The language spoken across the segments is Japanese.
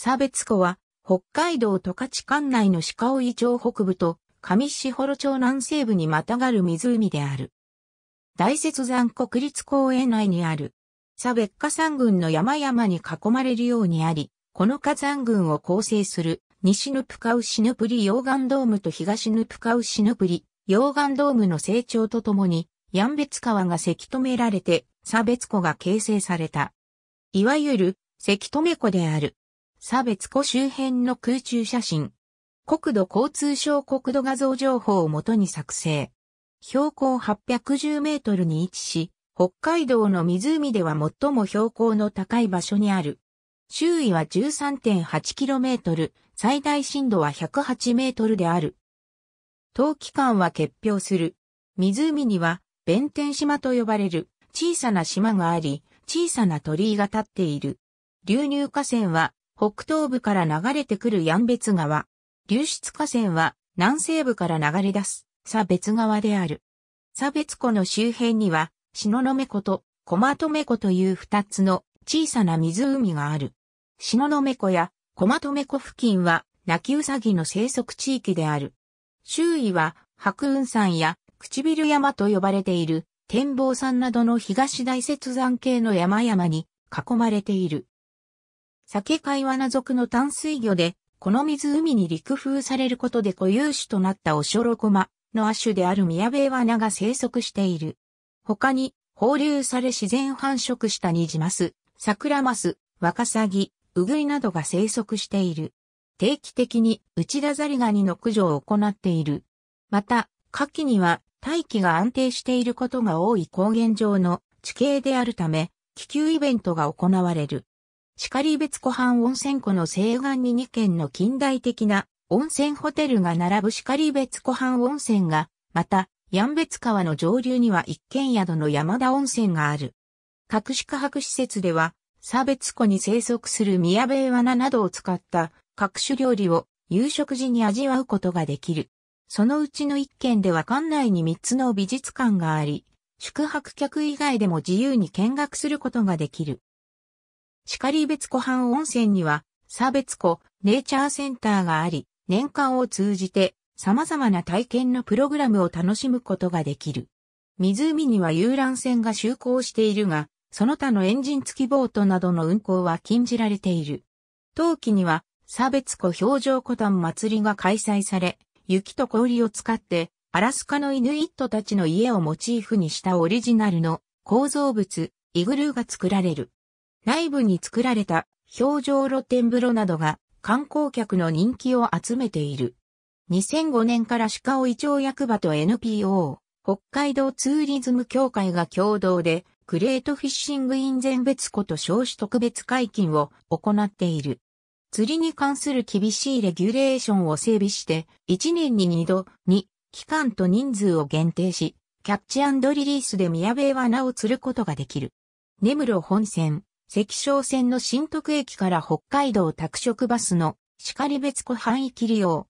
差別湖は、北海道十勝管内の鹿追町北部と、上士幌町南西部にまたがる湖である。大雪山国立公園内にある、差別火山群の山々に囲まれるようにあり、この火山群を構成する西ヌプカウシヌプリ溶岩ドームと東ヌプカウシヌプリ溶岩ドームの成長とともに、ヤンベツ川がせき止められて、差別湖が形成された。いわゆる、せき止め湖である。差別湖周辺の空中写真。国土交通省国土画像情報をもとに作成。標高810メートルに位置し、北海道の湖では最も標高の高い場所にある。周囲は1 3 8トル、最大震度は108メートルである。冬期間は結氷する。湖には弁天島と呼ばれる小さな島があり、小さな鳥居が立っている。流入河川は北東部から流れてくるヤン別川。流出河川は南西部から流れ出す、差別川である。差別湖の周辺には、シノノメ湖とコマトメ湖という二つの小さな湖がある。シノノメ湖やコマトメ湖付近は、泣きうさぎの生息地域である。周囲は白雲山や唇山と呼ばれている展望山などの東大雪山系の山々に囲まれている。酒貝罠属の淡水魚で、この湖に陸風されることで固有種となったオショロコマの亜種であるミヤベイワナが生息している。他に、放流され自然繁殖したニジマス、サクラマス、ワカサギ、ウグイなどが生息している。定期的に内田ザリガニの駆除を行っている。また、夏季には大気が安定していることが多い高原上の地形であるため、気球イベントが行われる。然別湖畔温泉湖の西岸に2軒の近代的な温泉ホテルが並ぶ然別湖畔温泉が、また、ヤベ別川の上流には一軒宿の山田温泉がある。各宿泊施設では、差別湖に生息する宮部罠などを使った各種料理を夕食時に味わうことができる。そのうちの一軒では館内に3つの美術館があり、宿泊客以外でも自由に見学することができる。然別湖畔温泉には、差別湖ネイチャーセンターがあり、年間を通じて様々な体験のプログラムを楽しむことができる。湖には遊覧船が就航しているが、その他のエンジン付きボートなどの運航は禁じられている。冬季には、差別湖氷上湖畔祭りが開催され、雪と氷を使って、アラスカのイヌイットたちの家をモチーフにしたオリジナルの構造物、イグルーが作られる。内部に作られた表情露天風呂などが観光客の人気を集めている。2005年から鹿尾腸役場と NPO、北海道ツーリズム協会が共同で、クレートフィッシングイン全別湖と少子特別解禁を行っている。釣りに関する厳しいレギュレーションを整備して、1年に2度に期間と人数を限定し、キャッチリリースで宮部は名を釣ることができる。根室本線、関商線の新徳駅から北海道拓殖バスの鹿里別湖範囲利用。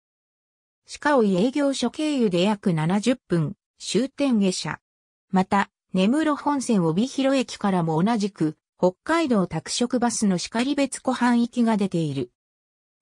鹿追営業所経由で約70分、終点下車。また、根室本線帯広駅からも同じく、北海道拓殖バスの鹿里別湖範囲が出ている。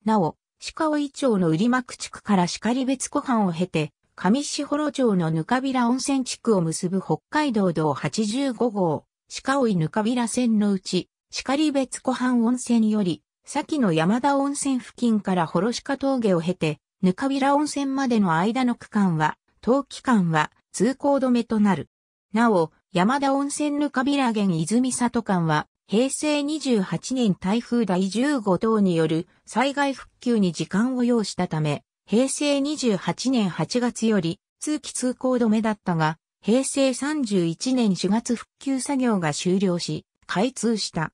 なお、鹿追町の売幕地区から鹿里別湖畔を経て、上士幌町のぬかびら温泉地区を結ぶ北海道道85号、鹿追ぬかびら線のうち、然別湖畔温泉より、先の山田温泉付近から幌鹿峠を経て、ぬかびら温泉までの間の区間は、当期間は通行止めとなる。なお、山田温泉ぬかびら源泉里間は、平成28年台風第15等による災害復旧に時間を要したため、平成28年8月より通期通行止めだったが、平成31年4月復旧作業が終了し、開通した。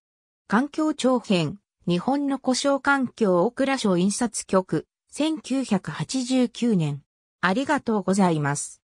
環境長編、日本の故障環境大蔵省印刷局、1989年。ありがとうございます。